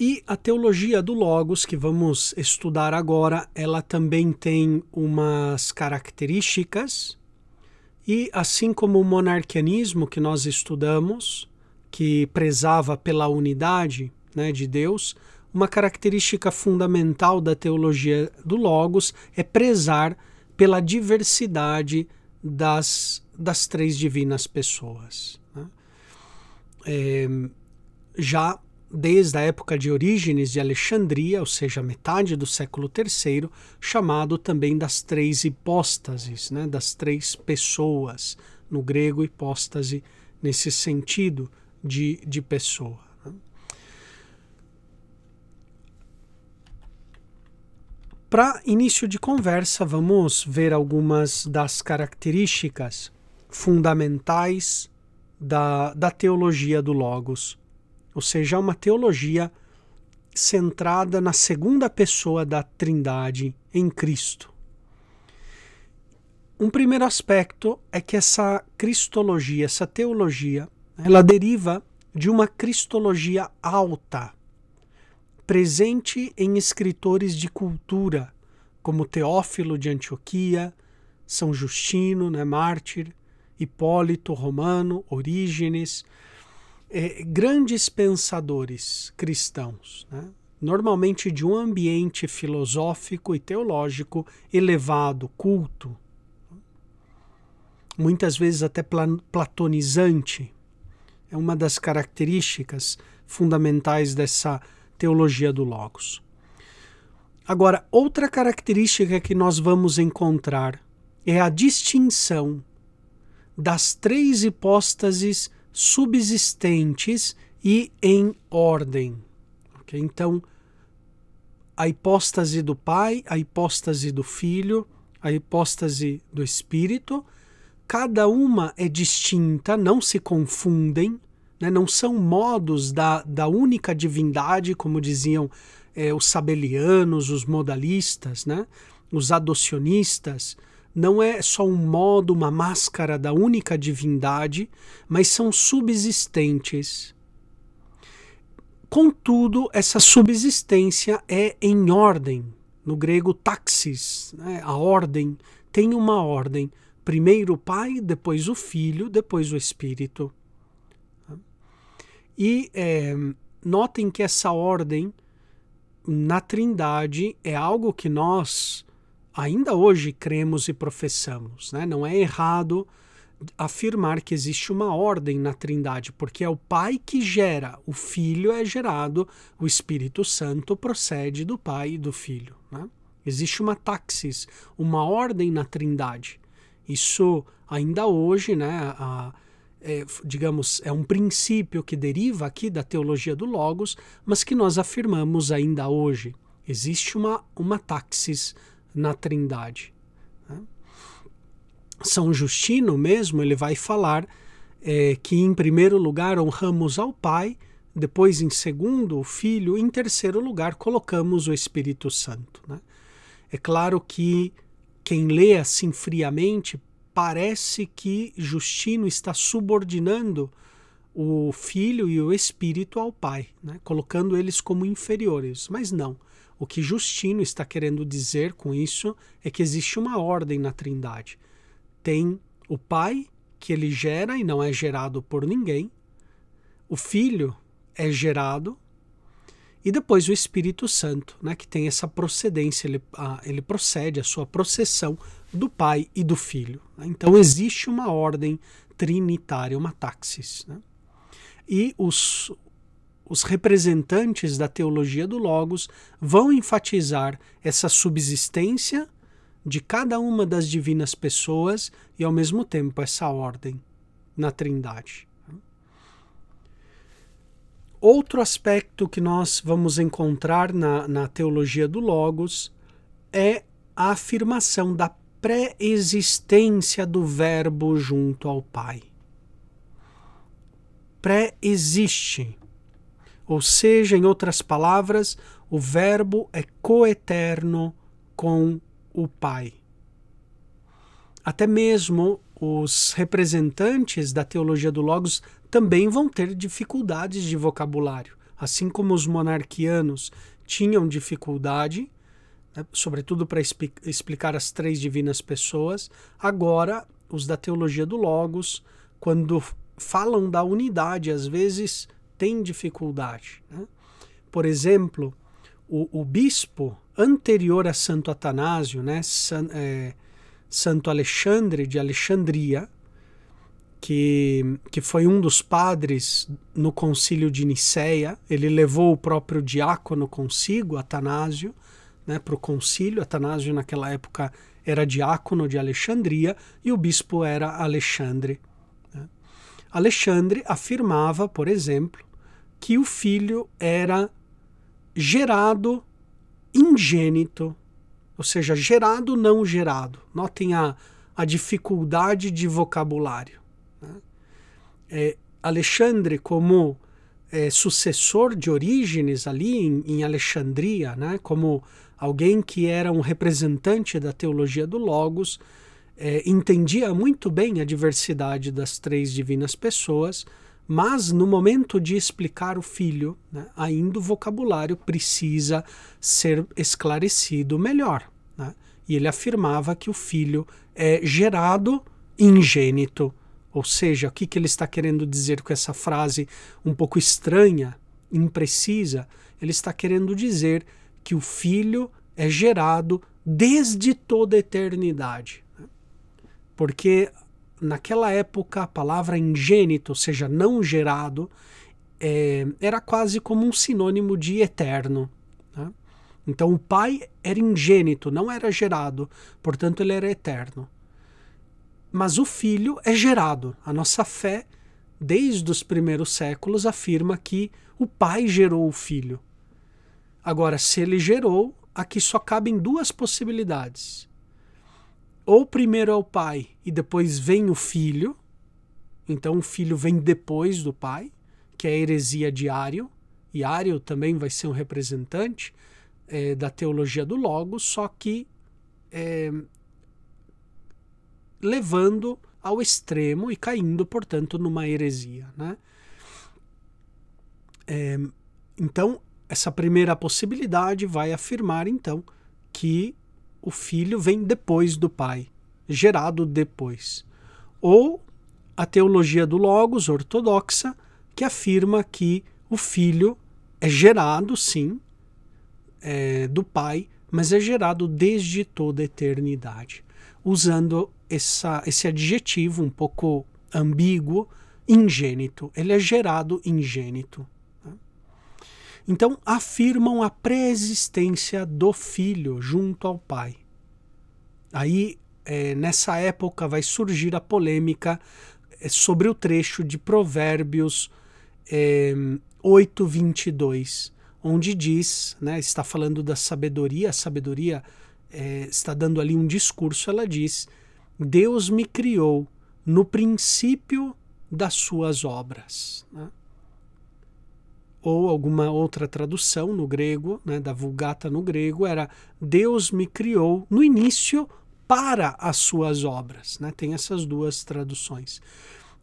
E a teologia do Logos, que vamos estudar agora, ela também tem umas características, e assim como o monarquianismo que nós estudamos, que prezava pela unidade né, de Deus, uma característica fundamental da teologia do Logos é prezar pela diversidade das, das três divinas pessoas. Né? É, já desde a época de Orígenes de Alexandria, ou seja, metade do século III, chamado também das três hipóstases, né, das três pessoas, no grego hipóstase nesse sentido de, de pessoa. Né. Para início de conversa, vamos ver algumas das características fundamentais da, da teologia do Logos ou seja, uma teologia centrada na segunda pessoa da Trindade em Cristo. Um primeiro aspecto é que essa cristologia, essa teologia, ela deriva de uma cristologia alta, presente em escritores de cultura, como Teófilo de Antioquia, São Justino, né, mártir, Hipólito Romano, Orígenes, é, grandes pensadores cristãos, né? normalmente de um ambiente filosófico e teológico elevado, culto, muitas vezes até platonizante. É uma das características fundamentais dessa teologia do Logos. Agora, outra característica que nós vamos encontrar é a distinção das três hipóstases subsistentes e em ordem. Okay? Então, a hipóstase do Pai, a hipóstase do Filho, a hipóstase do Espírito, cada uma é distinta, não se confundem, né? não são modos da, da única divindade, como diziam é, os sabelianos, os modalistas, né? os adocionistas não é só um modo, uma máscara da única divindade, mas são subsistentes. Contudo, essa subsistência é em ordem. No grego, taxis, né? a ordem, tem uma ordem. Primeiro o Pai, depois o Filho, depois o Espírito. E é, notem que essa ordem na Trindade é algo que nós ainda hoje cremos e professamos. Né? Não é errado afirmar que existe uma ordem na Trindade, porque é o Pai que gera, o Filho é gerado, o Espírito Santo procede do Pai e do Filho. Né? Existe uma taxis, uma ordem na Trindade. Isso ainda hoje, né, a, é, digamos, é um princípio que deriva aqui da teologia do Logos, mas que nós afirmamos ainda hoje. Existe uma, uma taxis na Trindade. Né? São Justino mesmo ele vai falar é, que em primeiro lugar honramos ao Pai, depois em segundo o Filho, em terceiro lugar colocamos o Espírito Santo. Né? É claro que quem lê assim friamente parece que Justino está subordinando o Filho e o Espírito ao Pai, né? colocando eles como inferiores, mas não. O que Justino está querendo dizer com isso é que existe uma ordem na Trindade. Tem o Pai, que ele gera e não é gerado por ninguém, o Filho é gerado, e depois o Espírito Santo, né, que tem essa procedência, ele, a, ele procede, a sua processão do Pai e do Filho. Né? Então existe uma ordem trinitária, uma taxis, Né? E os, os representantes da teologia do Logos vão enfatizar essa subsistência de cada uma das divinas pessoas e, ao mesmo tempo, essa ordem na Trindade. Outro aspecto que nós vamos encontrar na, na teologia do Logos é a afirmação da pré-existência do Verbo junto ao Pai. Pré-existe ou seja, em outras palavras, o Verbo é coeterno com o Pai. Até mesmo os representantes da teologia do Logos também vão ter dificuldades de vocabulário, assim como os monarquianos tinham dificuldade, né, sobretudo para explicar as três divinas pessoas. Agora, os da teologia do Logos, quando falam da unidade, às vezes tem dificuldade. Né? Por exemplo, o, o, bispo anterior a Santo Atanásio, né, San, é, Santo Alexandre de Alexandria, que, que foi um dos padres no concílio de Nicéia, ele levou o próprio diácono consigo, Atanásio, né, para o concílio. Atanásio, naquela época, era diácono de Alexandria e o bispo era Alexandre. Né? Alexandre afirmava, por exemplo, que o filho era gerado ingênito, ou seja, gerado não gerado. Notem a, a dificuldade de vocabulário. Né? É, Alexandre, como é, sucessor de Orígenes ali em, em Alexandria, né? como alguém que era um representante da teologia do Logos, é, entendia muito bem a diversidade das três divinas pessoas mas no momento de explicar o filho, né, ainda o vocabulário precisa ser esclarecido melhor. Né? E ele afirmava que o filho é gerado ingênito. Ou seja, o que, que ele está querendo dizer com essa frase um pouco estranha, imprecisa? Ele está querendo dizer que o filho é gerado desde toda a eternidade. Né. Porque naquela época a palavra ingênito, ou seja, não gerado, é, era quase como um sinônimo de eterno. Né? Então o pai era ingênito, não era gerado, portanto ele era eterno. Mas o filho é gerado. A nossa fé, desde os primeiros séculos, afirma que o pai gerou o filho. Agora, se ele gerou, aqui só cabem duas possibilidades ou primeiro é o pai e depois vem o filho, então o filho vem depois do pai, que é a heresia de Ário, e Ário também vai ser um representante é, da teologia do Logos, só que é, levando ao extremo e caindo, portanto, numa heresia. Né? É, então, essa primeira possibilidade vai afirmar, então, que o filho vem depois do pai, gerado depois. Ou a teologia do Logos ortodoxa, que afirma que o filho é gerado, sim, é, do pai, mas é gerado desde toda a eternidade. Usando essa, esse adjetivo um pouco ambíguo, ingênito. Ele é gerado ingênito então afirmam a preexistência do filho junto ao pai. Aí, é, nessa época, vai surgir a polêmica é, sobre o trecho de Provérbios é, 8, 22, onde diz, né, está falando da sabedoria, a sabedoria é, está dando ali um discurso, ela diz: Deus me criou no princípio das suas obras. Né? ou alguma outra tradução no grego, né, da Vulgata no grego, era Deus me criou no início para as suas obras. Né? Tem essas duas traduções.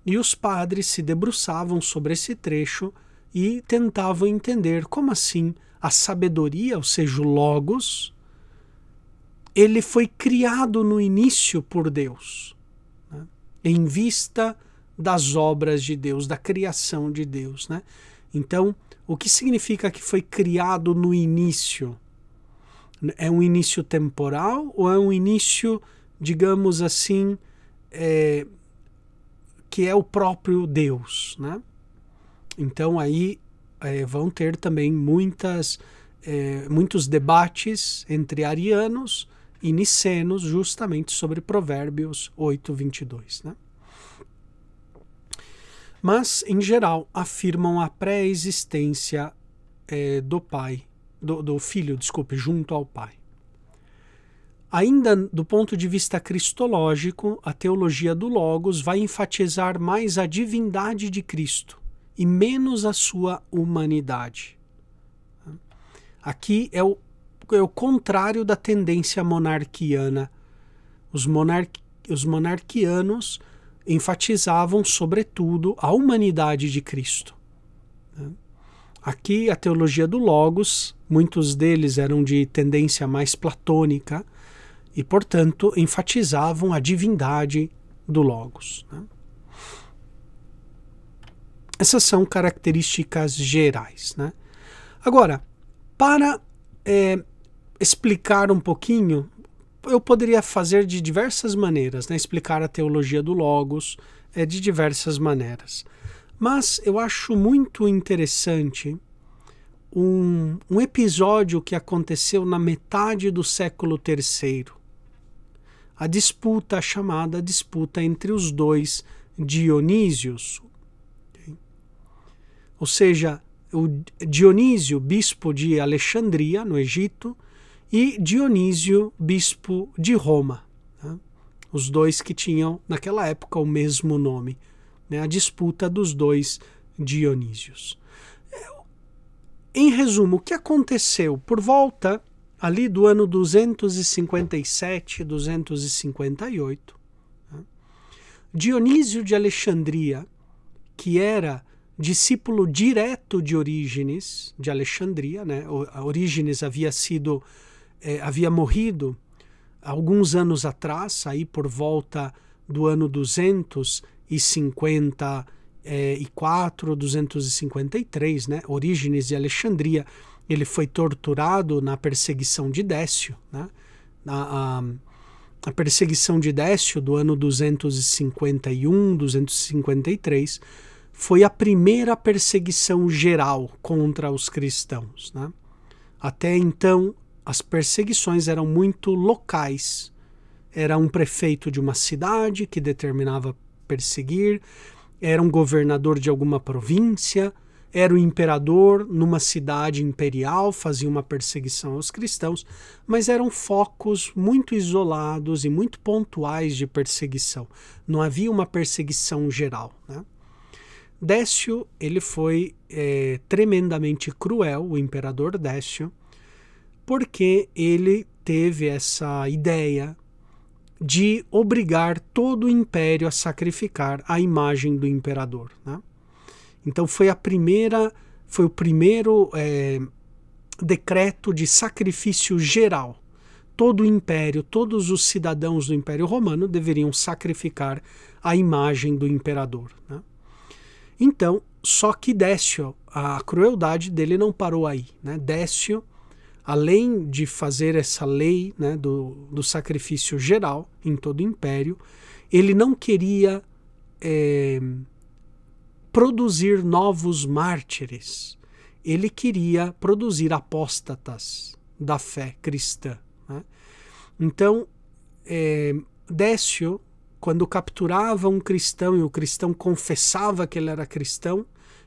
E os padres se debruçavam sobre esse trecho e tentavam entender como assim a sabedoria, ou seja, o Logos, ele foi criado no início por Deus, né? em vista das obras de Deus, da criação de Deus. Né? Então, o que significa que foi criado no início? É um início temporal ou é um início, digamos assim, é, que é o próprio Deus, né? Então aí é, vão ter também muitas, é, muitos debates entre arianos e nicenos justamente sobre Provérbios 8, 22, né? mas, em geral, afirmam a pré-existência é, do pai, do, do filho, desculpe, junto ao pai. Ainda do ponto de vista cristológico, a teologia do Logos vai enfatizar mais a divindade de Cristo e menos a sua humanidade. Aqui é o, é o contrário da tendência monarquiana. Os, monar, os monarquianos enfatizavam, sobretudo, a humanidade de Cristo. Aqui, a teologia do Logos, muitos deles eram de tendência mais platônica e, portanto, enfatizavam a divindade do Logos. Né? Essas são características gerais. Né? Agora, para é, explicar um pouquinho eu poderia fazer de diversas maneiras, né? explicar a teologia do Logos é, de diversas maneiras. Mas eu acho muito interessante um, um episódio que aconteceu na metade do século III. A disputa, a chamada disputa entre os dois Dionísios. Ou seja, o Dionísio, bispo de Alexandria, no Egito, e Dionísio, bispo de Roma. Né? Os dois que tinham, naquela época, o mesmo nome. Né? A disputa dos dois Dionísios. É, em resumo, o que aconteceu? Por volta ali do ano 257, 258, né? Dionísio de Alexandria, que era discípulo direto de Orígenes, de Alexandria, né? Orígenes havia sido é, havia morrido alguns anos atrás, aí por volta do ano 254, 253, né? Orígenes de Alexandria. Ele foi torturado na perseguição de Décio, né? Na, a, a perseguição de Décio do ano 251, 253 foi a primeira perseguição geral contra os cristãos. Né? Até então, as perseguições eram muito locais. Era um prefeito de uma cidade que determinava perseguir, era um governador de alguma província, era o um imperador numa cidade imperial, fazia uma perseguição aos cristãos, mas eram focos muito isolados e muito pontuais de perseguição. Não havia uma perseguição geral. Né? Décio ele foi é, tremendamente cruel, o imperador Décio, porque ele teve essa ideia de obrigar todo o império a sacrificar a imagem do imperador. Né? Então foi a primeira, foi o primeiro é, decreto de sacrifício geral. Todo o império, todos os cidadãos do Império Romano deveriam sacrificar a imagem do imperador. Né? Então, só que Décio, a crueldade dele não parou aí. Né? Décio além de fazer essa lei né, do, do sacrifício geral em todo o império, ele não queria é, produzir novos mártires. Ele queria produzir apóstatas da fé cristã. Né? Então, é, Décio, quando capturava um cristão e o cristão confessava que ele era cristão,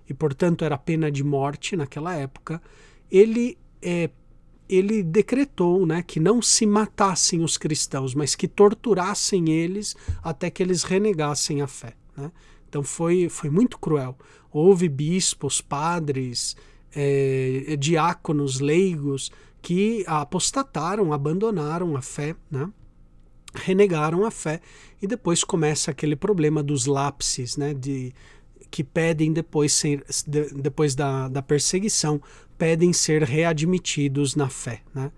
e portanto era pena de morte naquela época, ele é, ele decretou né, que não se matassem os cristãos, mas que torturassem eles até que eles renegassem a fé. Né? Então foi, foi muito cruel. Houve bispos, padres, é, diáconos, leigos que apostataram, abandonaram a fé, né? renegaram a fé e depois começa aquele problema dos lapses, né? de que pedem depois, depois da, da perseguição pedem ser readmitidos na fé. Né?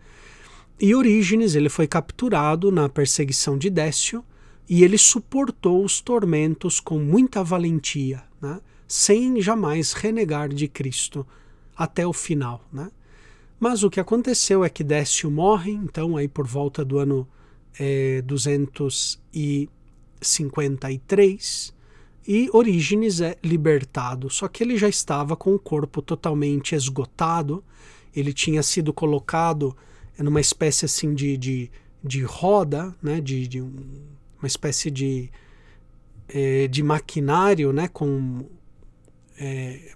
E Orígenes ele foi capturado na perseguição de Décio e ele suportou os tormentos com muita valentia, né? sem jamais renegar de Cristo até o final. Né? Mas o que aconteceu é que Décio morre, então aí por volta do ano é, eh, 253, e Orígenes é libertado, só que ele já estava com o corpo totalmente esgotado, ele tinha sido colocado numa espécie assim de, de, de roda, né, de, de uma espécie de, é, de maquinário né, com, é,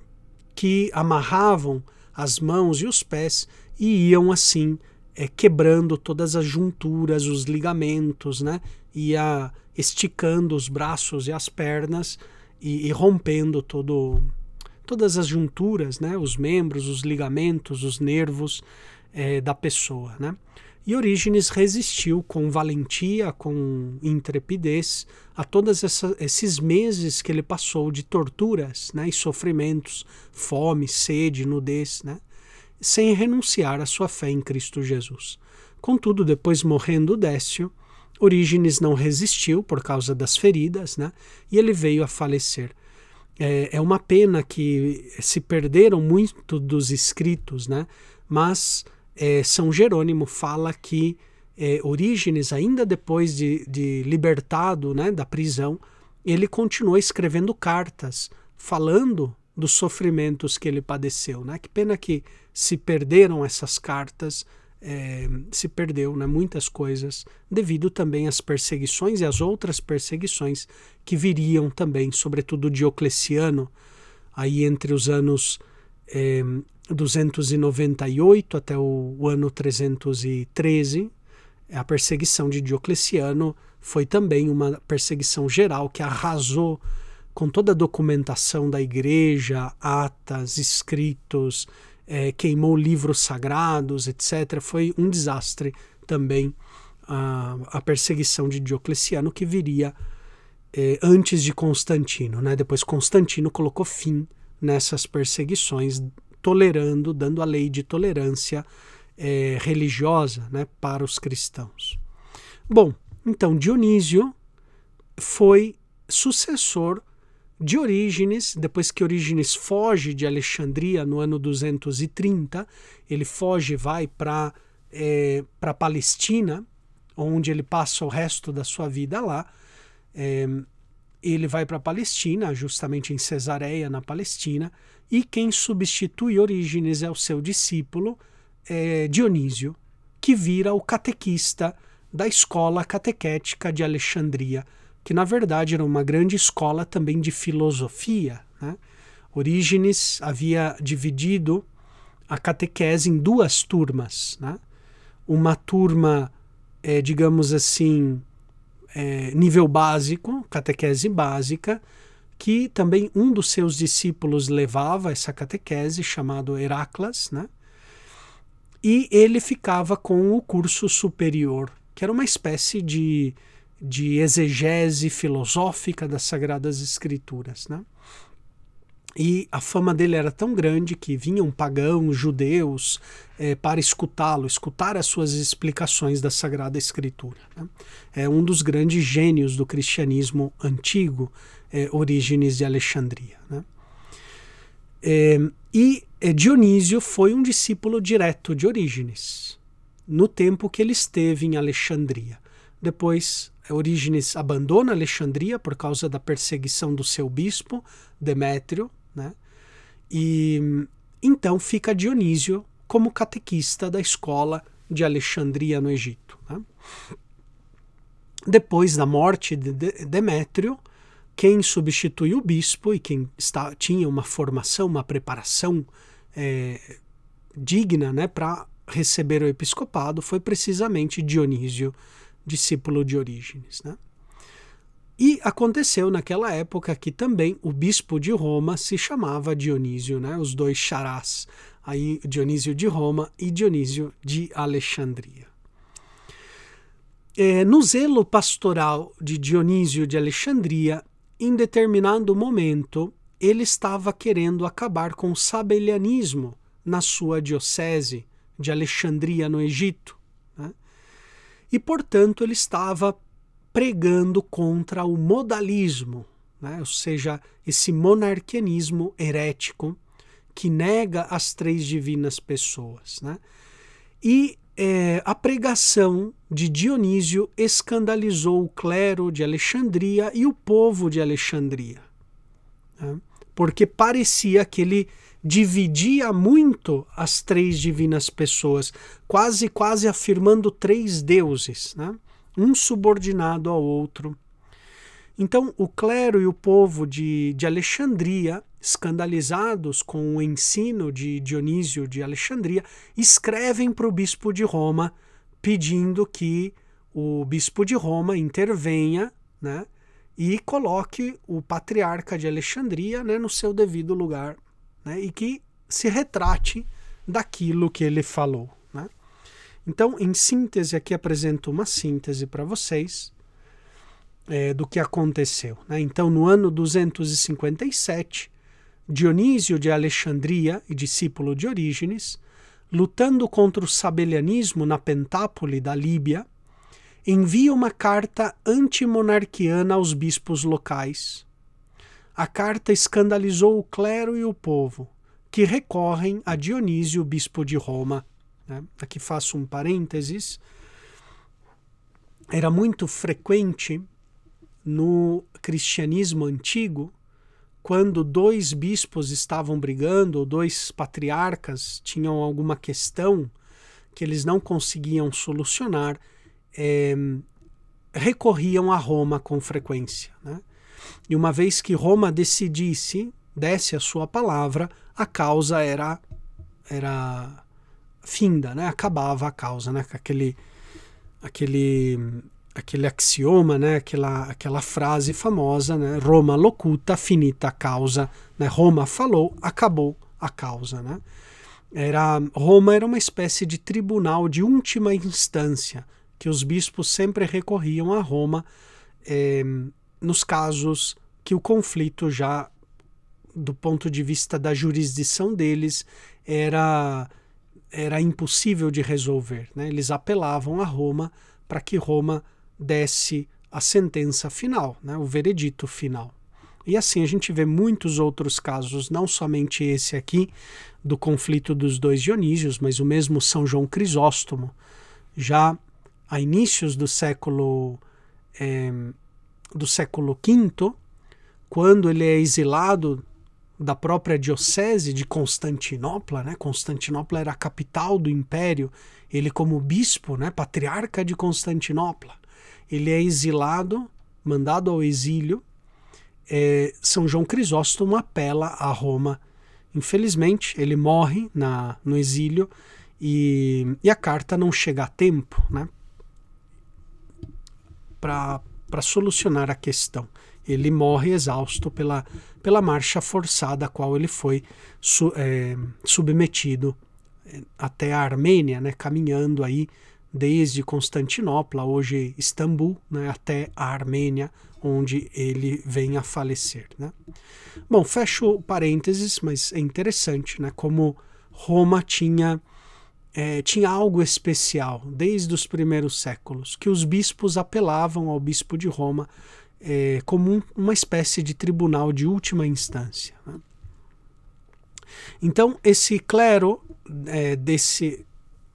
que amarravam as mãos e os pés e iam assim é, quebrando todas as junturas, os ligamentos né, e a, esticando os braços e as pernas e, e rompendo todo, todas as junturas, né? os membros, os ligamentos, os nervos é, da pessoa. Né? E Orígenes resistiu com valentia, com intrepidez a todos esses meses que ele passou de torturas né, e sofrimentos, fome, sede, nudez, né, sem renunciar à sua fé em Cristo Jesus. Contudo, depois morrendo Décio, Orígenes não resistiu por causa das feridas, né? E ele veio a falecer. É, é uma pena que se perderam muito dos escritos, né? Mas é, São Jerônimo fala que é, Orígenes, ainda depois de, de libertado né, da prisão, ele continuou escrevendo cartas falando dos sofrimentos que ele padeceu. Né? Que pena que se perderam essas cartas é, se perdeu, né? muitas coisas, devido também às perseguições e às outras perseguições que viriam também, sobretudo Diocleciano, aí entre os anos é, 298 até o, o ano 313, a perseguição de Diocleciano foi também uma perseguição geral que arrasou com toda a documentação da igreja, atas, escritos, é, queimou livros sagrados, etc. Foi um desastre também a, a perseguição de Diocleciano, que viria é, antes de Constantino. Né? Depois Constantino colocou fim nessas perseguições, tolerando, dando a lei de tolerância é, religiosa né, para os cristãos. Bom, então Dionísio foi sucessor de Orígenes, depois que Orígenes foge de Alexandria no ano 230, ele foge e vai para é, para Palestina, onde ele passa o resto da sua vida lá. É, ele vai para Palestina, justamente em Cesareia, na Palestina, e quem substitui Orígenes é o seu discípulo é, Dionísio, que vira o catequista da escola catequética de Alexandria que na verdade era uma grande escola também de filosofia. Né? Orígenes havia dividido a catequese em duas turmas. Né? Uma turma, é, digamos assim, é, nível básico, catequese básica, que também um dos seus discípulos levava essa catequese, chamado Heraclas, né? e ele ficava com o curso superior, que era uma espécie de de exegese filosófica das Sagradas Escrituras. Né? E a fama dele era tão grande que vinham pagãos, judeus, é, para escutá-lo, escutar as suas explicações da Sagrada Escritura. Né? É um dos grandes gênios do cristianismo antigo, é, Orígenes de Alexandria. Né? É, e é, Dionísio foi um discípulo direto de Orígenes, no tempo que ele esteve em Alexandria. Depois Orígenes abandona Alexandria por causa da perseguição do seu bispo, Demétrio, né? E então fica Dionísio como catequista da escola de Alexandria no Egito. Né? Depois da morte de Demétrio, quem substitui o bispo e quem está, tinha uma formação, uma preparação é, digna né, para receber o episcopado foi precisamente Dionísio discípulo de Orígenes. Né? E aconteceu naquela época que também o bispo de Roma se chamava Dionísio, né? os dois charás, aí Dionísio de Roma e Dionísio de Alexandria. É, no zelo pastoral de Dionísio de Alexandria, em determinado momento, ele estava querendo acabar com o sabelianismo na sua diocese de Alexandria, no Egito e, portanto, ele estava pregando contra o modalismo, né? ou seja, esse monarquianismo herético que nega as três divinas pessoas. Né? E é, a pregação de Dionísio escandalizou o clero de Alexandria e o povo de Alexandria, né? porque parecia que ele dividia muito as três divinas pessoas, quase quase afirmando três deuses, né? um subordinado ao outro. Então, o clero e o povo de, de Alexandria, escandalizados com o ensino de Dionísio de Alexandria, escrevem para o bispo de Roma pedindo que o bispo de Roma intervenha né, e coloque o patriarca de Alexandria né, no seu devido lugar né? e que se retrate daquilo que ele falou. Né? Então, em síntese, aqui apresento uma síntese para vocês é, do que aconteceu. Né? Então, no ano 257, Dionísio de Alexandria e discípulo de Orígenes, lutando contra o sabelianismo na Pentápole da Líbia, envia uma carta antimonarquiana aos bispos locais, a carta escandalizou o clero e o povo, que recorrem a Dionísio, bispo de Roma. Né? Aqui faço um parênteses. Era muito frequente no cristianismo antigo, quando dois bispos estavam brigando, ou dois patriarcas tinham alguma questão que eles não conseguiam solucionar, é, recorriam a Roma com frequência. Né? E uma vez que Roma decidisse, desse a sua palavra, a causa era era finda, né? Acabava a causa, né? Aquele aquele aquele axioma, né? Aquela aquela frase famosa, né? Roma locuta finita causa, né? Roma falou, acabou a causa, né? Era Roma era uma espécie de tribunal de última instância que os bispos sempre recorriam a Roma. Eh, nos casos que o conflito já do ponto de vista da jurisdição deles era era impossível de resolver, né? Eles apelavam a Roma para que Roma desse a sentença final, né? O veredito final. E assim a gente vê muitos outros casos, não somente esse aqui do conflito dos dois Dionísios, mas o mesmo São João Crisóstomo, já a inícios do século eh, do século V, quando ele é exilado da própria diocese de Constantinopla, né? Constantinopla era a capital do império. Ele como bispo, né, patriarca de Constantinopla, ele é exilado, mandado ao exílio. É, São João Crisóstomo apela a Roma. Infelizmente, ele morre na, no exílio e, e a carta não chega a tempo, né? para solucionar a questão. Ele morre exausto pela, pela marcha forçada a qual ele foi su, é, submetido é, até a Armênia, né, caminhando aí desde Constantinopla, hoje Istambul, né, até a Armênia, onde ele vem a falecer. Né? Bom, fecho parênteses, mas é interessante né, como Roma tinha é, tinha algo especial desde os primeiros séculos, que os bispos apelavam ao bispo de Roma é, como um, uma espécie de tribunal de última instância. Né? Então, esse clero é, desse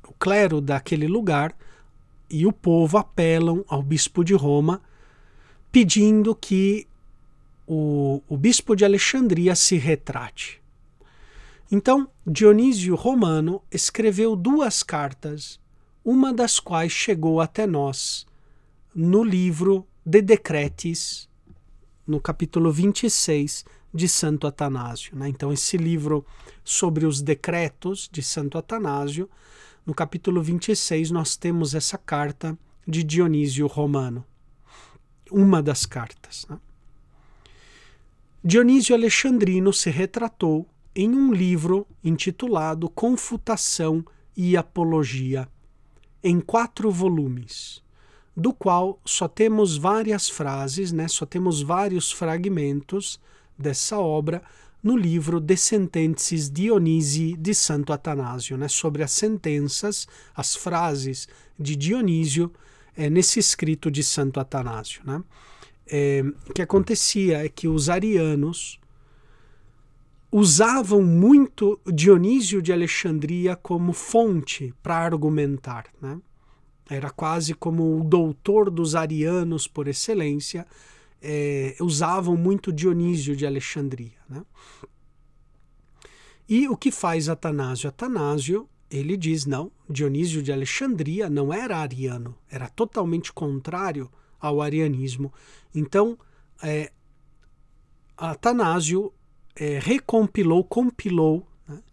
o clero daquele lugar e o povo apelam ao bispo de Roma pedindo que o, o bispo de Alexandria se retrate. Então, Dionísio Romano escreveu duas cartas, uma das quais chegou até nós no livro de Decretes, no capítulo 26 de Santo Atanásio. Né? Então, esse livro sobre os decretos de Santo Atanásio, no capítulo 26, nós temos essa carta de Dionísio Romano, uma das cartas. Né? Dionísio Alexandrino se retratou em um livro intitulado Confutação e Apologia, em quatro volumes, do qual só temos várias frases, né, só temos vários fragmentos dessa obra no livro De Sentences Dionísio de Santo Atanásio, né, sobre as sentenças, as frases de Dionísio é, nesse escrito de Santo Atanásio. Né. É, o que acontecia é que os arianos, usavam muito Dionísio de Alexandria como fonte para argumentar. Né? Era quase como o doutor dos arianos por excelência, é, usavam muito Dionísio de Alexandria. Né? E o que faz Atanásio? Atanásio ele diz: não, Dionísio de Alexandria não era ariano, era totalmente contrário ao arianismo. Então, é, Atanásio é, recompilou, compilou, né,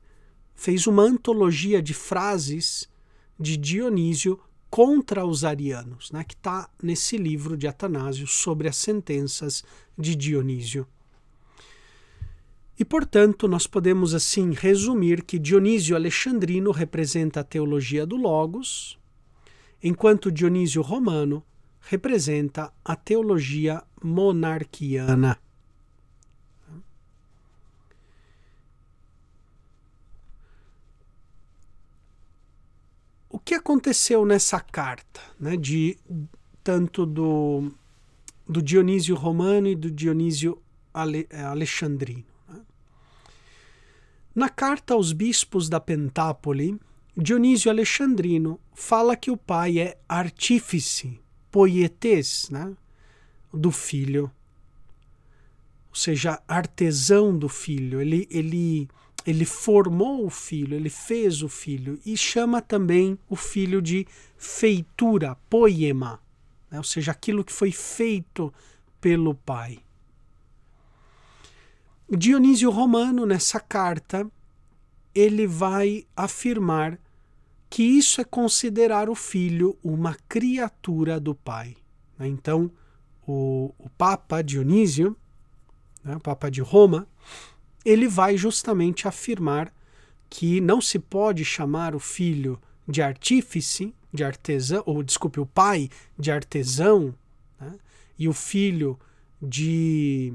fez uma antologia de frases de Dionísio contra os arianos, né, que está nesse livro de Atanásio sobre as sentenças de Dionísio. E, portanto, nós podemos assim resumir que Dionísio Alexandrino representa a teologia do Logos, enquanto Dionísio Romano representa a teologia monarquiana. que aconteceu nessa carta, né, de tanto do, do Dionísio Romano e do Dionísio Ale, é, Alexandrino? Né? Na carta aos bispos da Pentápole, Dionísio Alexandrino fala que o pai é artífice, poietes, né, do filho, ou seja, artesão do filho. Ele, ele ele formou o filho, ele fez o filho e chama também o filho de feitura, poema, né? ou seja, aquilo que foi feito pelo pai. Dionísio Romano, nessa carta, ele vai afirmar que isso é considerar o filho uma criatura do pai. Né? Então, o, o Papa Dionísio, né? o Papa de Roma, ele vai justamente afirmar que não se pode chamar o filho de artífice, de artesão, ou desculpe, o pai de artesão, né? e o filho de,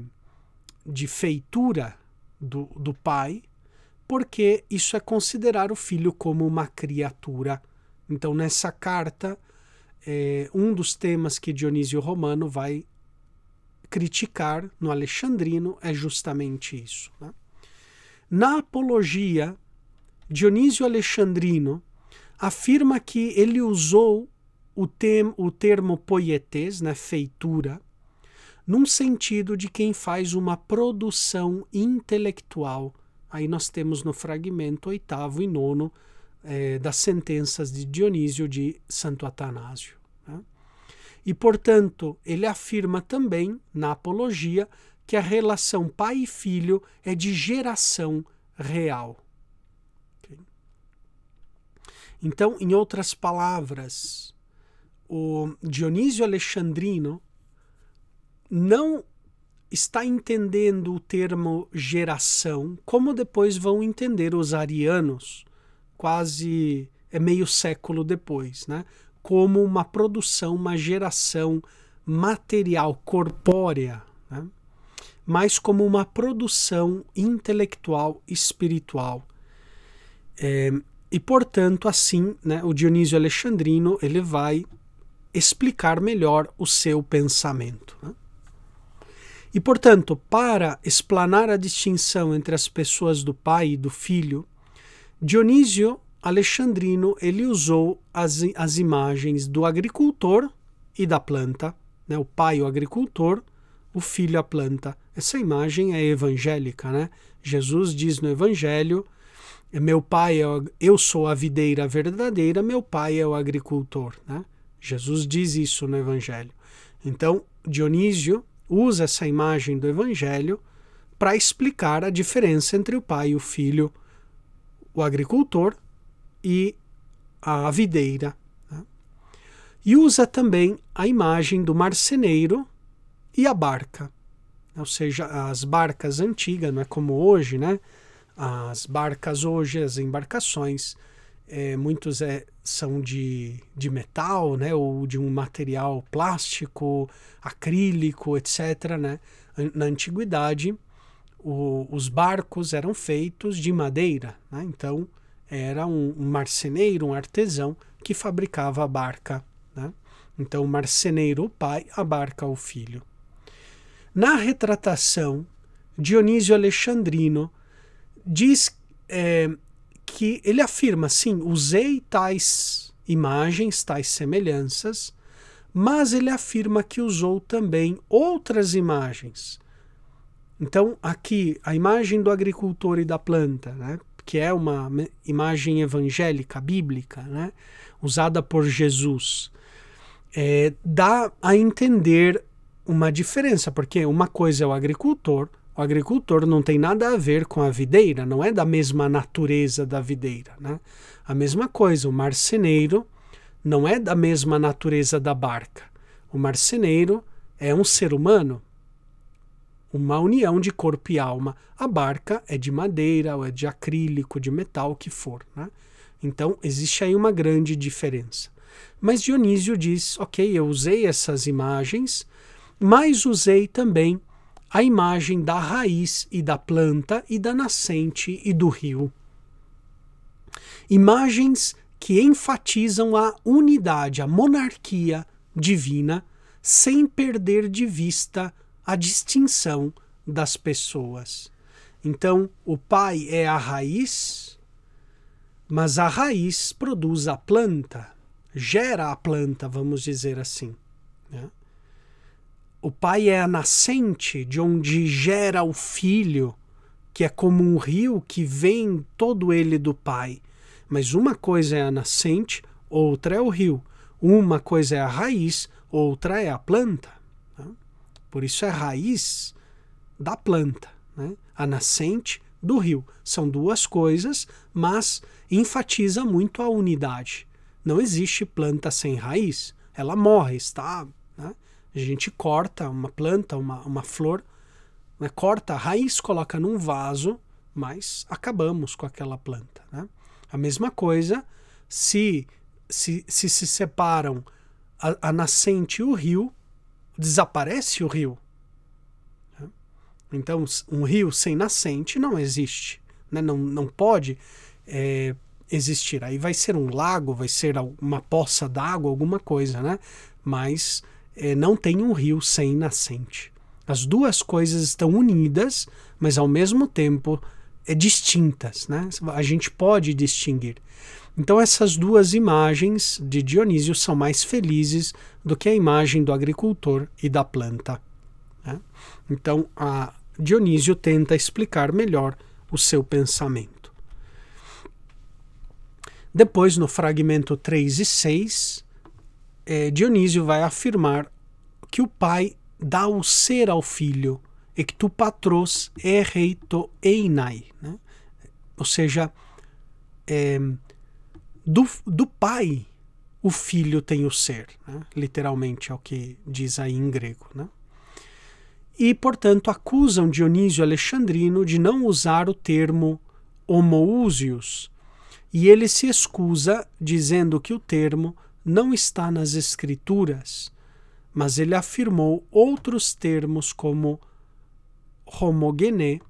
de feitura do, do pai, porque isso é considerar o filho como uma criatura. Então, nessa carta, é, um dos temas que Dionísio Romano vai criticar no Alexandrino é justamente isso. Né? Na Apologia, Dionísio Alexandrino afirma que ele usou o, tem, o termo poietes, né, feitura, num sentido de quem faz uma produção intelectual. Aí nós temos no fragmento oitavo e nono é, das sentenças de Dionísio de Santo Atanásio. Né? E, portanto, ele afirma também, na Apologia, que a relação pai e filho é de geração real. Então, em outras palavras, o Dionísio Alexandrino não está entendendo o termo geração, como depois vão entender os arianos, quase é meio século depois, né? Como uma produção, uma geração material, corpórea, mas como uma produção intelectual espiritual. É, e, portanto, assim, né, o Dionísio Alexandrino ele vai explicar melhor o seu pensamento. Né? E, portanto, para explanar a distinção entre as pessoas do pai e do filho, Dionísio Alexandrino ele usou as, as imagens do agricultor e da planta, né? o pai, o agricultor, o filho, a planta. Essa imagem é evangélica, né? Jesus diz no Evangelho: Meu pai é o, eu sou a videira verdadeira, meu pai é o agricultor, né? Jesus diz isso no Evangelho. Então, Dionísio usa essa imagem do Evangelho para explicar a diferença entre o pai e o filho, o agricultor e a videira. Né? E usa também a imagem do marceneiro e a barca ou seja, as barcas antigas, não é como hoje, né? As barcas hoje, as embarcações, é, muitos é, são de, de metal, né? Ou de um material plástico, acrílico, etc, né? Na antiguidade, o, os barcos eram feitos de madeira, né? Então, era um, um marceneiro, um artesão que fabricava a barca, né? Então, o marceneiro o pai, a barca o filho. Na retratação, Dionísio Alexandrino diz é, que ele afirma, sim, usei tais imagens, tais semelhanças, mas ele afirma que usou também outras imagens. Então, aqui, a imagem do agricultor e da planta, né, que é uma imagem evangélica, bíblica, né, usada por Jesus, é, dá a entender uma diferença, porque uma coisa é o agricultor, o agricultor não tem nada a ver com a videira, não é da mesma natureza da videira. Né? A mesma coisa, o marceneiro não é da mesma natureza da barca. O marceneiro é um ser humano, uma união de corpo e alma. A barca é de madeira, ou é de acrílico, de metal, o que for. Né? Então, existe aí uma grande diferença. Mas Dionísio diz: ok, eu usei essas imagens mas usei também a imagem da raiz e da planta e da nascente e do rio. Imagens que enfatizam a unidade, a monarquia divina, sem perder de vista a distinção das pessoas. Então, o pai é a raiz, mas a raiz produz a planta, gera a planta, vamos dizer assim. Né? O pai é a nascente de onde gera o filho, que é como um rio que vem todo ele do pai. Mas uma coisa é a nascente, outra é o rio. Uma coisa é a raiz, outra é a planta. Né? Por isso é raiz da planta, né? a nascente do rio. São duas coisas, mas enfatiza muito a unidade. Não existe planta sem raiz. Ela morre, está a gente corta uma planta, uma, uma flor, né? corta a raiz, coloca num vaso, mas acabamos com aquela planta. Né? A mesma coisa se se, se, se separam a, a nascente e o rio, desaparece o rio. Né? Então, um rio sem nascente não existe, né? não, não pode é, existir. Aí vai ser um lago, vai ser uma poça d'água, alguma coisa, né? mas é, não tem um rio sem nascente. As duas coisas estão unidas, mas ao mesmo tempo é, distintas. Né? A gente pode distinguir. Então, essas duas imagens de Dionísio são mais felizes do que a imagem do agricultor e da planta. Né? Então, Dionísio tenta explicar melhor o seu pensamento. Depois, no fragmento 3 e 6, é, Dionísio vai afirmar que o pai dá o ser ao filho, e que tu patros é reito einai. Né? Ou seja, é, do, do pai o filho tem o ser, né? literalmente é o que diz aí em grego. Né? E, portanto, acusam Dionísio Alexandrino de não usar o termo homoousios, e ele se excusa dizendo que o termo não está nas Escrituras, mas ele afirmou outros termos como homogene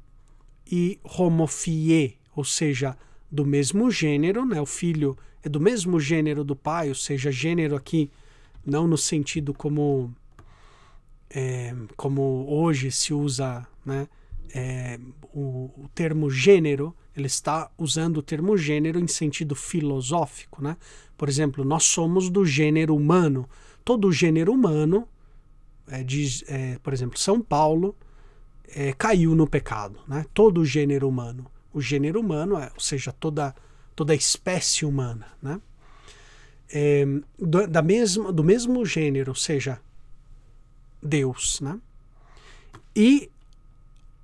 e homofie, ou seja, do mesmo gênero, né? O filho é do mesmo gênero do pai, ou seja, gênero aqui não no sentido como é, como hoje se usa, né? É, o, o termo gênero, ele está usando o termo gênero em sentido filosófico, né? Por exemplo, nós somos do gênero humano. Todo gênero humano, é, diz, é, por exemplo, São Paulo é, caiu no pecado, né? Todo gênero humano, o gênero humano, é, ou seja, toda toda espécie humana, né? É, do, da mesma, do mesmo gênero, ou seja, Deus, né? E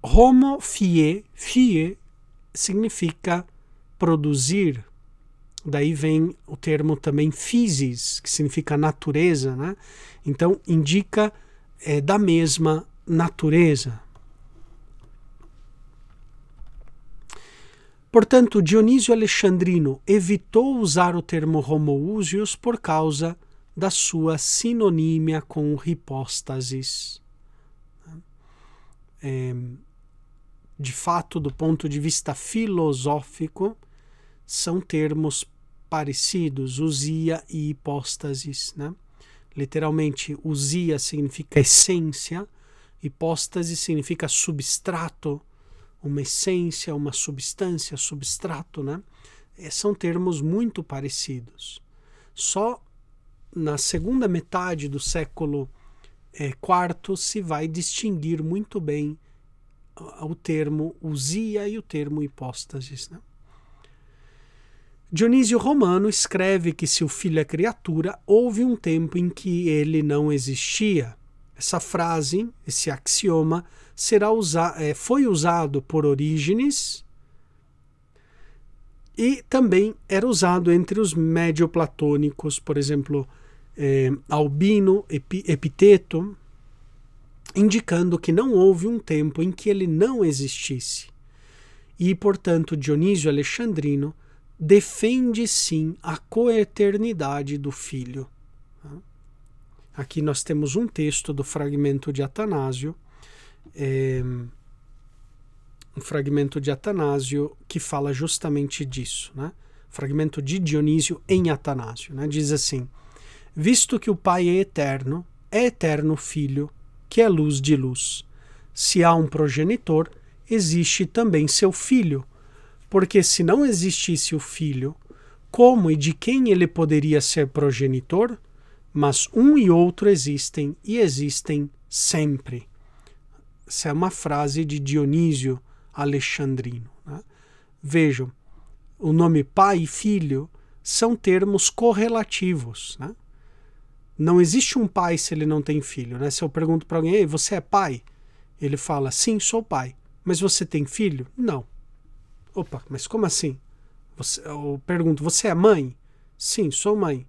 homo fie, fie significa produzir. Daí vem o termo também physis, que significa natureza, né? Então indica é, da mesma natureza. Portanto, Dionísio Alexandrino evitou usar o termo homoousios por causa da sua sinonímia com hipóstasis. É, de fato, do ponto de vista filosófico, são termos parecidos, usia e hipóstases. Né? Literalmente, usia significa essência, hipóstase significa substrato, uma essência, uma substância, substrato. Né? É, são termos muito parecidos. Só na segunda metade do século é, quarto se vai distinguir muito bem o termo usia e o termo hipóstasis. Né? Dionísio Romano escreve que se o filho é criatura, houve um tempo em que ele não existia. Essa frase, esse axioma, será usa é, foi usado por Orígenes e também era usado entre os médio-platônicos, por exemplo, é, Albino, Epiteto, indicando que não houve um tempo em que ele não existisse. E, portanto, Dionísio Alexandrino defende sim a coeternidade do Filho. Aqui nós temos um texto do fragmento de Atanásio, é, um fragmento de Atanásio que fala justamente disso, né? Fragmento de Dionísio em Atanásio, né? Diz assim: Visto que o Pai é eterno, é eterno o Filho que é luz de luz. Se há um progenitor, existe também seu filho, porque se não existisse o filho, como e de quem ele poderia ser progenitor? Mas um e outro existem e existem sempre. Essa é uma frase de Dionísio Alexandrino. Né? Vejam, o nome pai e filho são termos correlativos. Né? Não existe um pai se ele não tem filho, né? Se eu pergunto para alguém, Ei, você é pai? Ele fala, sim, sou pai. Mas você tem filho? Não. Opa, mas como assim? Você, eu pergunto, você é mãe? Sim, sou mãe.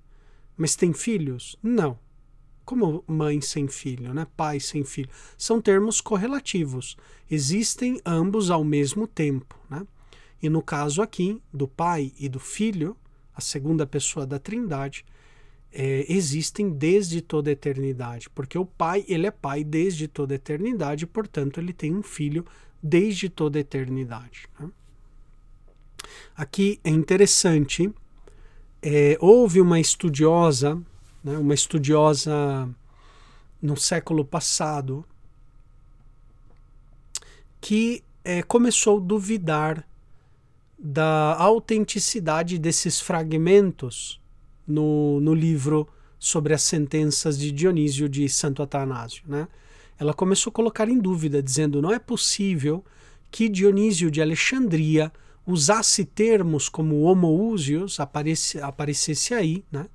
Mas tem filhos? Não. Como mãe sem filho, né? Pai sem filho. São termos correlativos. Existem ambos ao mesmo tempo, né? E no caso aqui do pai e do filho, a segunda pessoa da Trindade, é, existem desde toda a eternidade, porque o pai, ele é pai desde toda a eternidade, portanto, ele tem um filho desde toda a eternidade. Né? Aqui é interessante, é, houve uma estudiosa, né, uma estudiosa no século passado, que é, começou a duvidar da autenticidade desses fragmentos no, no livro sobre as sentenças de Dionísio de Santo Atanásio. Né? Ela começou a colocar em dúvida, dizendo: não é possível que Dionísio de Alexandria usasse termos como homoousios, aparecesse aí, né?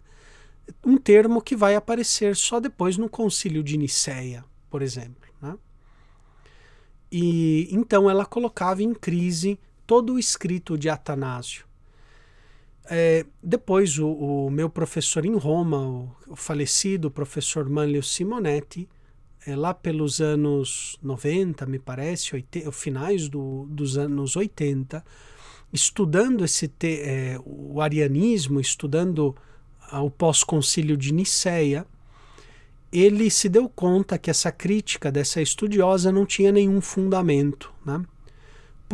um termo que vai aparecer só depois no concílio de Nicéia, por exemplo. Né? E então ela colocava em crise todo o escrito de Atanásio. É, depois, o, o, meu professor em Roma, o, o falecido professor Manlio Simonetti, é, lá pelos anos 90, me parece, 80, finais do, dos anos 80, estudando esse te, é, o arianismo, estudando o pós-concílio de Niceia, ele se deu conta que essa crítica dessa estudiosa não tinha nenhum fundamento, né?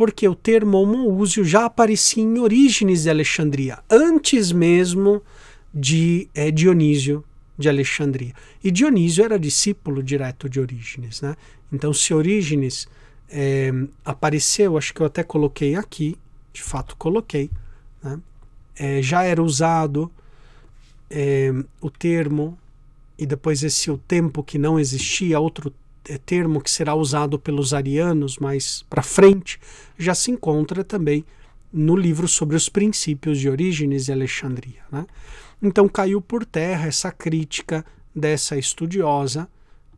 porque o termo homoúsio já aparecia em Orígenes de Alexandria, antes mesmo de é, Dionísio de Alexandria. E Dionísio era discípulo direto de Orígenes. Né? Então, se Orígenes é, apareceu, acho que eu até coloquei aqui, de fato coloquei, né? é, já era usado o termo, e depois esse o tempo que não existia, outro é termo que será usado pelos arianos mais para frente, já se encontra também no livro sobre os princípios de Orígenes e Alexandria. Né? Então caiu por terra essa crítica dessa estudiosa,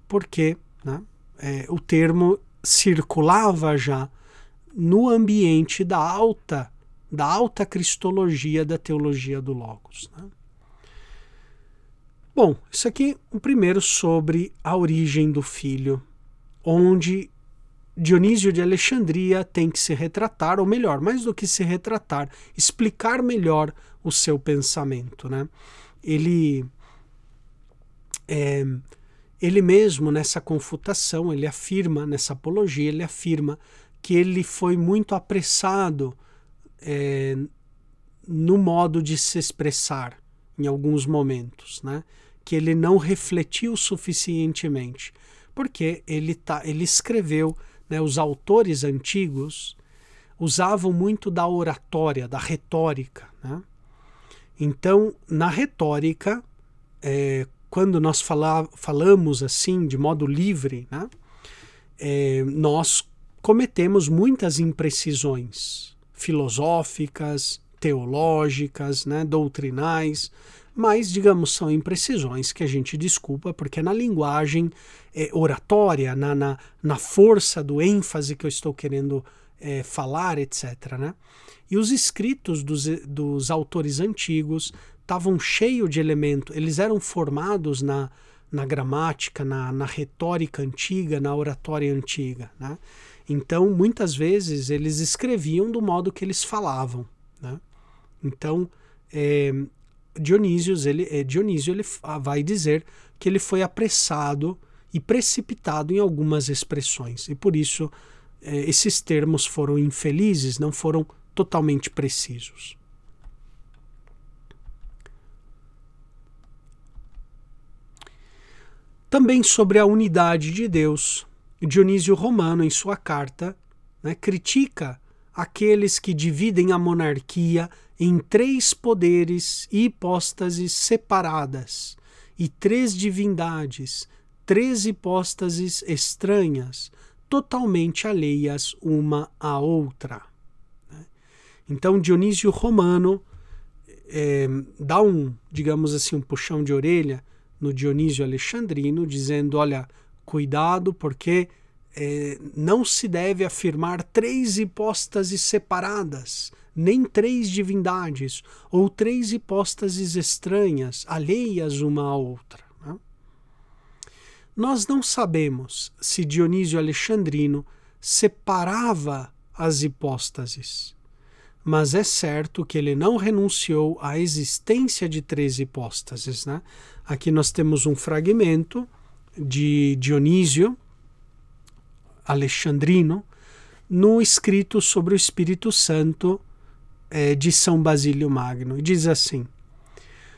porque né, é, o termo circulava já no ambiente da alta, da alta cristologia da teologia do Logos. Né? Bom, isso aqui o primeiro sobre a origem do filho, onde Dionísio de Alexandria tem que se retratar, ou melhor, mais do que se retratar, explicar melhor o seu pensamento, né? Ele é, ele mesmo nessa confutação, ele afirma nessa apologia, ele afirma que ele foi muito apressado é, no modo de se expressar em alguns momentos, né? que ele não refletiu suficientemente, porque ele, tá, ele escreveu, né, os autores antigos usavam muito da oratória, da retórica. Né? Então, na retórica, é, quando nós falar, falamos assim, de modo livre, né, é, nós cometemos muitas imprecisões filosóficas, teológicas, né, doutrinais, mas, digamos, são imprecisões que a gente desculpa, porque na linguagem é, oratória, na, na, na, força do ênfase que eu estou querendo é, falar, etc. Né? E os escritos dos, eh, dos autores antigos estavam cheios de elementos, eles eram formados na, na gramática, na, na retórica antiga, na oratória antiga. Né? Então, muitas vezes, eles escreviam do modo que eles falavam. Né? Então, é, Dionísios, ele, eh, Dionísio ele vai dizer que ele foi apressado e precipitado em algumas expressões, e por isso eh, esses termos foram infelizes, não foram totalmente precisos. Também sobre a unidade de Deus, Dionísio Romano, em sua carta, né, critica aqueles que dividem a monarquia em três poderes e hipóstases separadas, e três divindades, três hipóstases estranhas, totalmente alheias uma à outra. Né? Então Dionísio Romano é, dá um, digamos assim, um puxão de orelha no Dionísio Alexandrino, dizendo: olha, cuidado, porque é, não se deve afirmar três hipóstases separadas nem três divindades, ou três hipóstases estranhas, alheias uma à outra. Né? Nós não sabemos se Dionísio Alexandrino separava as hipóstases, mas é certo que ele não renunciou à existência de três hipóstases. Né? Aqui nós temos um fragmento de Dionísio Alexandrino no escrito sobre o Espírito Santo é, de São Basílio Magno, e diz assim: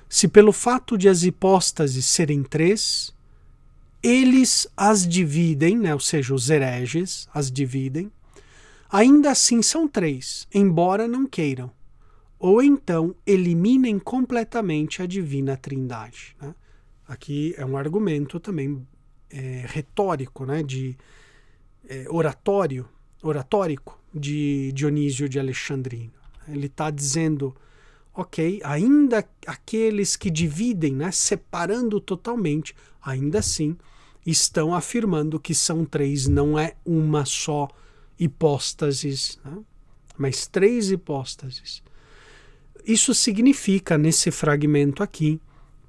Se pelo fato de as hipóstases serem três, eles as dividem, né, ou seja, os hereges as dividem, ainda assim são três, embora não queiram. Ou então eliminem completamente a divina trindade. Né? Aqui é um argumento também é, retórico, né, de é, oratório, oratórico de Dionísio de Alexandrino. Ele está dizendo, ok, ainda aqueles que dividem, né, separando totalmente, ainda assim estão afirmando que são três, não é uma só hipóstases, né? mas três hipóstases. Isso significa, nesse fragmento aqui,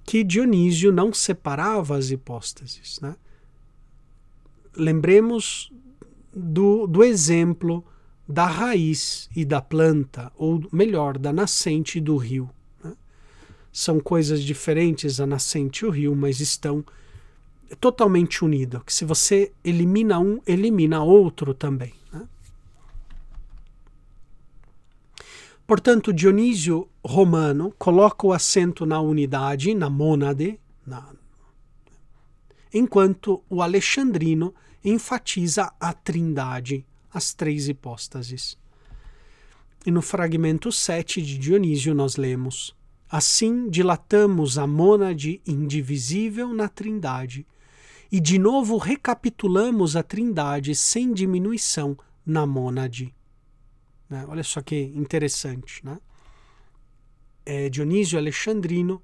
que Dionísio não separava as hipóstases. Né? Lembremos do, do exemplo da raiz e da planta, ou melhor, da nascente e do rio. Né? São coisas diferentes, a nascente e o rio, mas estão totalmente unidas. Que se você elimina um, elimina outro também. Né? Portanto, Dionísio Romano coloca o acento na unidade, na mônade, na... enquanto o alexandrino enfatiza a trindade as três hipóstases. E no fragmento 7 de Dionísio nós lemos: Assim dilatamos a mônade indivisível na Trindade, e de novo recapitulamos a Trindade sem diminuição na mônade. Né? Olha só que interessante, né? É Dionísio Alexandrino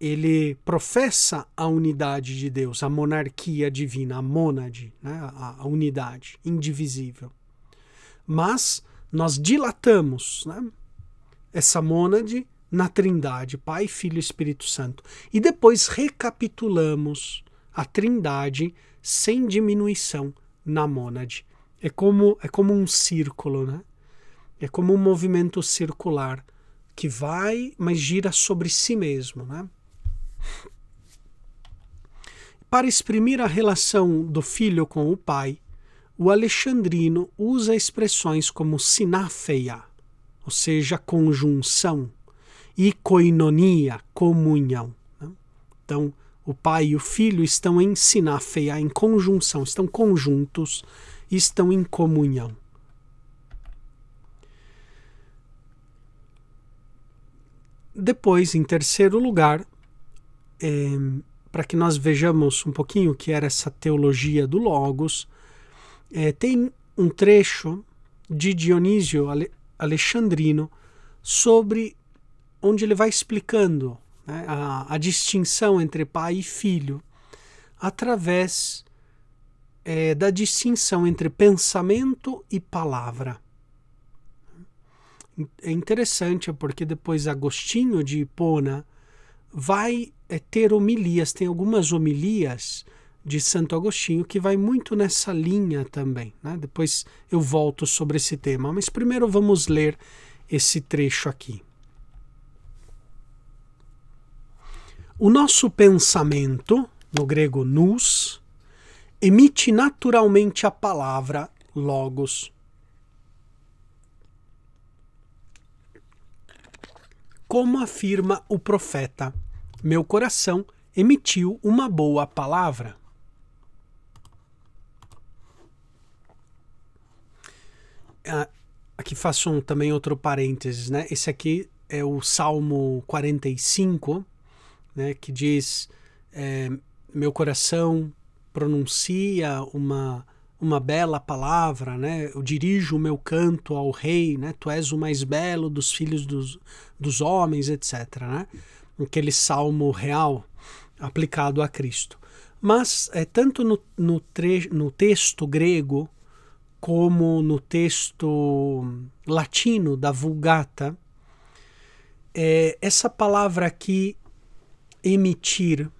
ele professa a unidade de Deus, a monarquia divina, a mônade, né? a, a unidade indivisível. Mas nós dilatamos né? essa mônade na Trindade, Pai, Filho e Espírito Santo. E depois recapitulamos a Trindade sem diminuição na mônade. É como, é como um círculo, né? É como um movimento circular que vai, mas gira sobre si mesmo, né? Para exprimir a relação do filho com o pai, o alexandrino usa expressões como sináfeia, ou seja, conjunção, e coinonia, comunhão. Né? Então, o pai e o filho estão em sináfeia, em conjunção, estão conjuntos, estão em comunhão. Depois, em terceiro lugar, é, para que nós vejamos um pouquinho o que era essa teologia do Logos, é, tem um trecho de Dionísio Alexandrino sobre onde ele vai explicando né, a, a, distinção entre pai e filho através é, da distinção entre pensamento e palavra. É interessante porque depois Agostinho de Hipona vai é ter homilias. Tem algumas homilias de Santo Agostinho que vai muito nessa linha também. Né? Depois eu volto sobre esse tema, mas primeiro vamos ler esse trecho aqui. O nosso pensamento, no grego nous, emite naturalmente a palavra logos. Como afirma o profeta meu coração emitiu uma boa palavra. Ah, aqui faço um, também outro parênteses, né? Esse aqui é o Salmo 45, né? Que diz: é, Meu coração pronuncia uma uma bela palavra, né? Eu dirijo o meu canto ao rei, né? Tu és o mais belo dos filhos dos, dos homens, etc, né? aquele salmo real aplicado a Cristo. Mas é, tanto no, no, tre no texto grego como no texto latino da Vulgata, é, essa palavra aqui, emitir,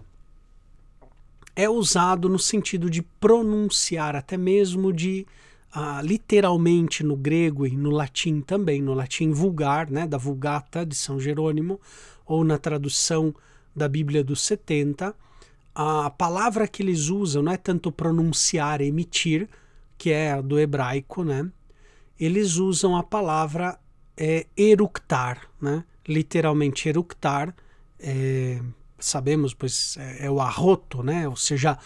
é usado no sentido de pronunciar, até mesmo de ah, literalmente no grego e no latim também, no latim vulgar, né, da Vulgata de São Jerônimo, ou na tradução da Bíblia dos 70, a palavra que eles usam não é tanto pronunciar, emitir, que é do hebraico, né? Eles usam a palavra é, eructar, né? Literalmente eructar, é, sabemos, pois é, é, o arroto, né? Ou seja,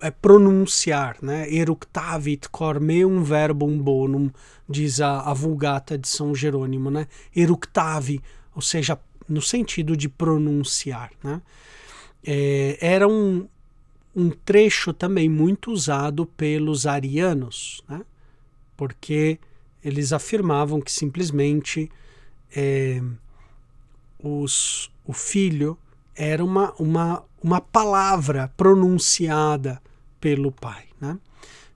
é pronunciar, né? Eructavit cor meum verbum bonum, diz a, a Vulgata de São Jerônimo, né? Eructavi, ou seja, no sentido de pronunciar. Né? É, era um, um trecho também muito usado pelos arianos, né? porque eles afirmavam que simplesmente é, os, o filho era uma, uma, uma palavra pronunciada pelo pai. Né?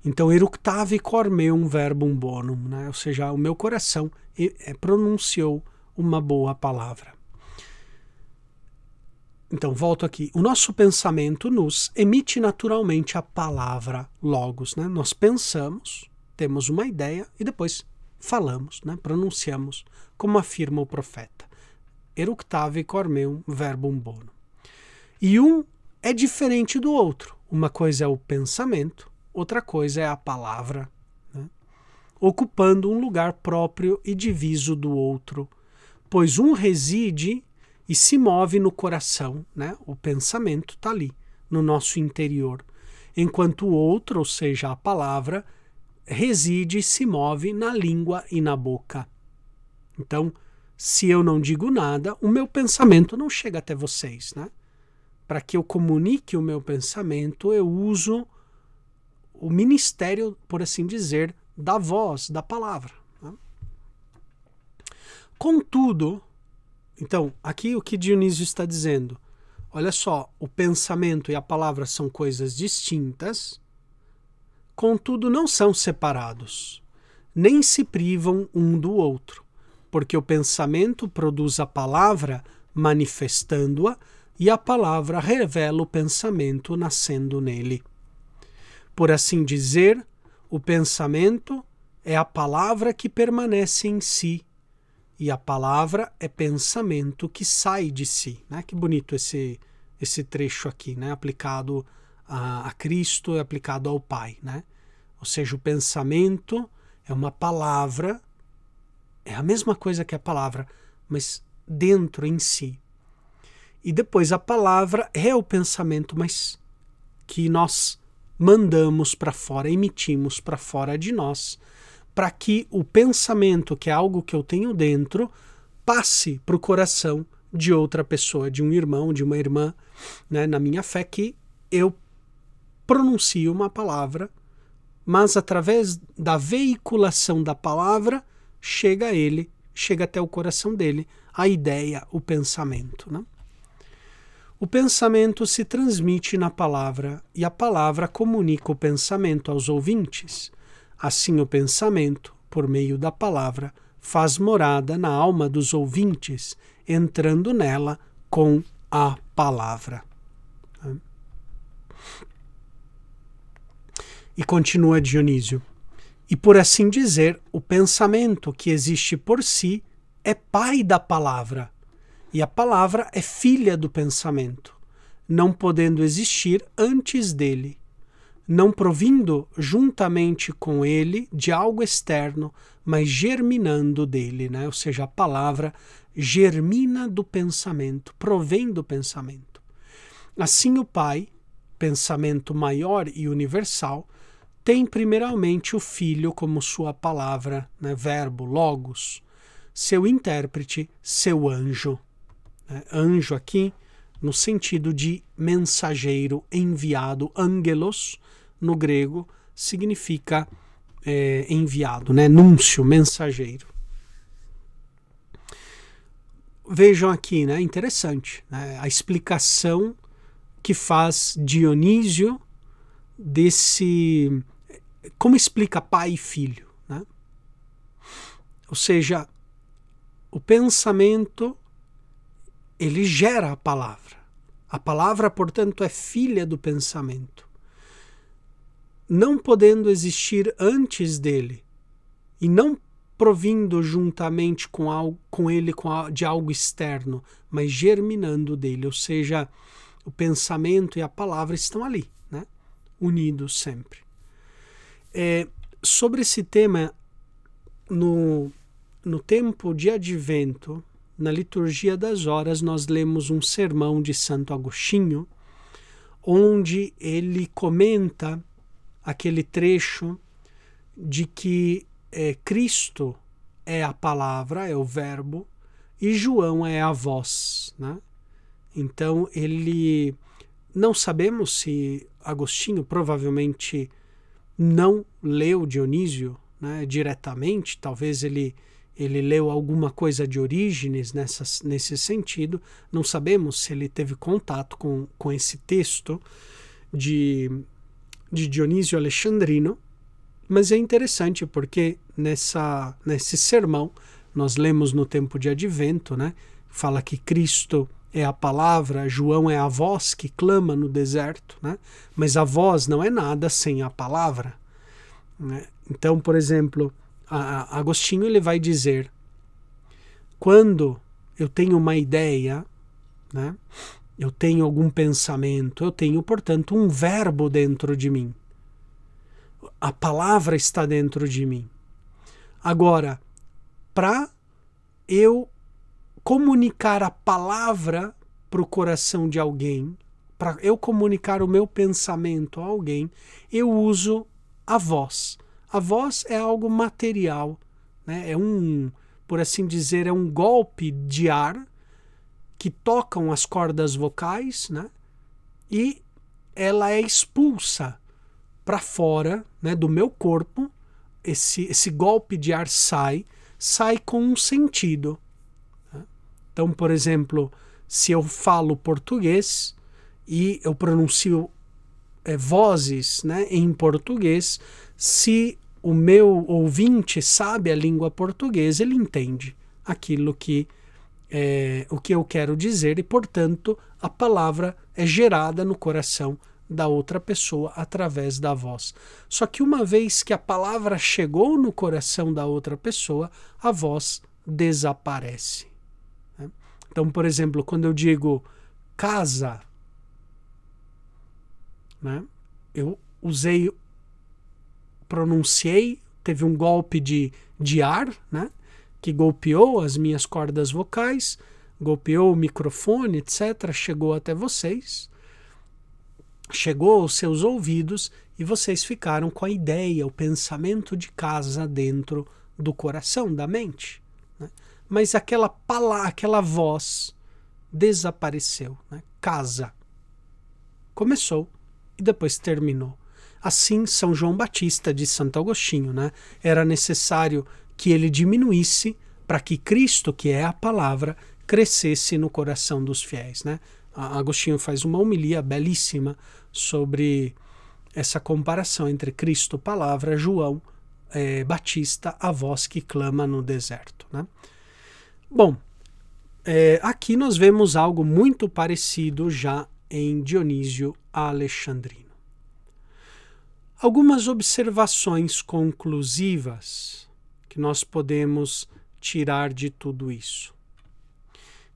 Então, eructave cormeum verbum bonum, né? ou seja, o meu coração é, pronunciou uma boa palavra. Então, volto aqui. O nosso pensamento nos emite naturalmente a palavra logos. Né? Nós pensamos, temos uma ideia e depois falamos, né? pronunciamos, como afirma o profeta. Eructave cormeum verbum bono. E um é diferente do outro. Uma coisa é o pensamento, outra coisa é a palavra, né? ocupando um lugar próprio e diviso do outro, pois um reside e se move no coração, né? O pensamento está ali, no nosso interior. Enquanto o outro, ou seja, a palavra, reside e se move na língua e na boca. Então, se eu não digo nada, o meu pensamento não chega até vocês, né? Para que eu comunique o meu pensamento, eu uso o ministério, por assim dizer, da voz, da palavra. Né? Contudo, então, aqui o que Dionísio está dizendo? Olha só, o pensamento e a palavra são coisas distintas, contudo não são separados, nem se privam um do outro, porque o pensamento produz a palavra manifestando-a e a palavra revela o pensamento nascendo nele. Por assim dizer, o pensamento é a palavra que permanece em si e a palavra é pensamento que sai de si. Né? Que bonito esse, esse trecho aqui, né? aplicado a, a Cristo e é aplicado ao Pai. Né? Ou seja, o pensamento é uma palavra, é a mesma coisa que a palavra, mas dentro em si. E depois a palavra é o pensamento, mas que nós mandamos para fora, emitimos para fora de nós para que o pensamento, que é algo que eu tenho dentro, passe para o coração de outra pessoa, de um irmão, de uma irmã, né? na minha fé, que eu pronuncio uma palavra, mas através da veiculação da palavra chega a ele, chega até o coração dele a ideia, o pensamento. Né? O pensamento se transmite na palavra e a palavra comunica o pensamento aos ouvintes. Assim, o pensamento, por meio da palavra, faz morada na alma dos ouvintes, entrando nela com a palavra. E continua Dionísio. E por assim dizer, o pensamento que existe por si é pai da palavra, e a palavra é filha do pensamento, não podendo existir antes dele não provindo juntamente com ele de algo externo, mas germinando dele, né? ou seja, a palavra germina do pensamento, provém do pensamento. Assim, o Pai, pensamento maior e universal, tem primeiramente o Filho como sua palavra, né? verbo, logos, seu intérprete, seu anjo. Né? Anjo aqui no sentido de mensageiro, enviado, angelos, no grego significa é, enviado, né? Núncio, mensageiro. Vejam aqui, né? Interessante né? a explicação que faz Dionísio desse. Como explica pai e filho, né? Ou seja, o pensamento ele gera a palavra. A palavra, portanto, é filha do pensamento não podendo existir antes dele e não provindo juntamente com, algo, com ele com a, de algo externo, mas germinando dele, ou seja, o pensamento e a palavra estão ali, né? unidos sempre. É, sobre esse tema, no, no tempo de advento, na liturgia das horas, nós lemos um sermão de Santo Agostinho, onde ele comenta aquele trecho de que é, Cristo é a palavra, é o verbo, e João é a voz. Né? Então ele. Não sabemos se Agostinho provavelmente não leu Dionísio né, diretamente, talvez ele, ele leu alguma coisa de Orígenes nessa, nesse sentido, não sabemos se ele teve contato com, com esse texto de de Dionísio Alexandrino, mas é interessante porque nessa, nesse sermão nós lemos no tempo de advento, né? Fala que Cristo é a palavra, João é a voz que clama no deserto, né? Mas a voz não é nada sem a palavra. Né? Então, por exemplo, Agostinho ele vai dizer: quando eu tenho uma ideia, né? eu tenho algum pensamento, eu tenho, portanto, um verbo dentro de mim. A palavra está dentro de mim. Agora, para eu comunicar a palavra para o coração de alguém, para eu comunicar o meu pensamento a alguém, eu uso a voz. A voz é algo material, né? é um, por assim dizer, é um golpe de ar que tocam as cordas vocais, né? E ela é expulsa para fora, né, do meu corpo. Esse esse golpe de ar sai, sai com um sentido. Né? Então, por exemplo, se eu falo português e eu pronuncio é, vozes, né, em português, se o meu ouvinte sabe a língua portuguesa, ele entende aquilo que é, o que eu quero dizer e, portanto, a palavra é gerada no coração da outra pessoa através da voz. Só que uma vez que a palavra chegou no coração da outra pessoa, a voz desaparece. Né? Então, por exemplo, quando eu digo casa, né? eu usei, pronunciei, teve um golpe de, de ar, né? que golpeou as minhas cordas vocais, golpeou o microfone, etc., chegou até vocês, chegou aos seus ouvidos e vocês ficaram com a ideia, o pensamento de casa dentro do coração, da mente. Né? Mas aquela palavra, aquela voz desapareceu. Né? Casa. Começou e depois terminou. Assim, São João Batista de Santo Agostinho, né? Era necessário que ele diminuísse para que Cristo, que é a palavra, crescesse no coração dos fiéis. Né? Agostinho faz uma homilia belíssima sobre essa comparação entre Cristo, palavra, João, é, Batista, a voz que clama no deserto. Né? Bom, é, aqui nós vemos algo muito parecido já em Dionísio Alexandrino. Algumas observações conclusivas nós podemos tirar de tudo isso?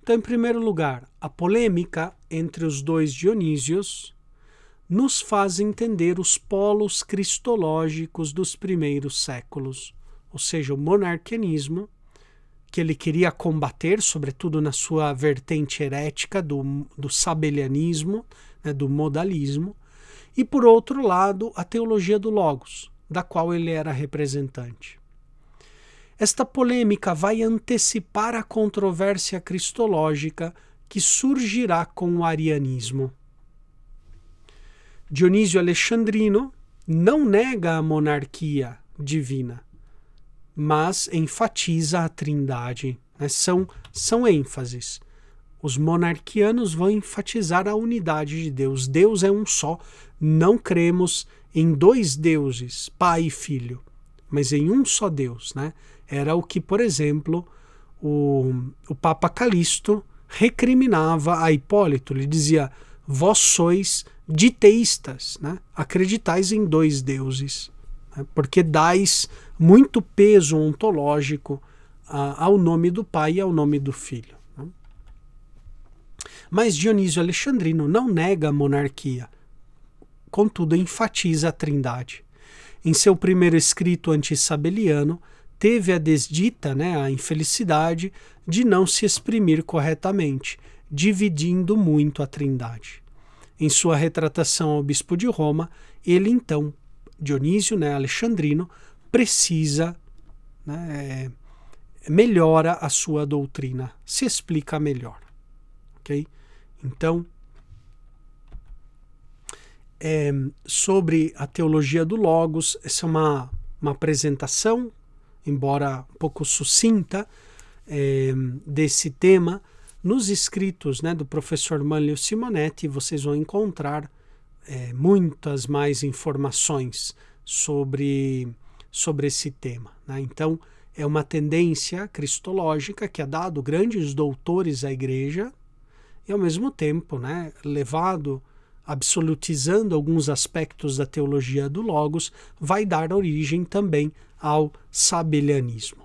Então, em primeiro lugar, a polêmica entre os dois Dionísios nos faz entender os polos cristológicos dos primeiros séculos, ou seja, o monarquianismo, que ele queria combater, sobretudo na sua vertente herética do, do sabelianismo, né, do modalismo, e por outro lado, a teologia do Logos, da qual ele era representante. Esta polêmica vai antecipar a controvérsia cristológica que surgirá com o arianismo. Dionísio Alexandrino não nega a monarquia divina, mas enfatiza a trindade. Né? São, são ênfases. Os monarquianos vão enfatizar a unidade de Deus. Deus é um só. Não cremos em dois deuses, pai e filho, mas em um só Deus. Né? Era o que, por exemplo, o, o Papa Calixto recriminava a Hipólito. Ele dizia: Vós sois diteístas, né? acreditais em dois deuses, né? porque dais muito peso ontológico ao nome do Pai e ao nome do Filho. Né? Mas Dionísio Alexandrino não nega a monarquia, contudo enfatiza a trindade. Em seu primeiro escrito antissabeliano, teve a desdita, né, a infelicidade de não se exprimir corretamente, dividindo muito a Trindade. Em sua retratação ao bispo de Roma, ele então, Dionísio, né, Alexandrino, precisa né, é, melhora a sua doutrina, se explica melhor, ok? Então, é, sobre a teologia do Logos, essa é uma, uma apresentação embora um pouco sucinta, é, desse tema nos escritos né, do professor Manlio Simonetti. Vocês vão encontrar é, muitas mais informações sobre, sobre esse tema. Né? Então, é uma tendência cristológica que ha é dado grandes doutores à igreja e, ao mesmo tempo, né, levado absolutizando alguns aspectos da teologia do Logos, vai dar origem também ao sabelianismo.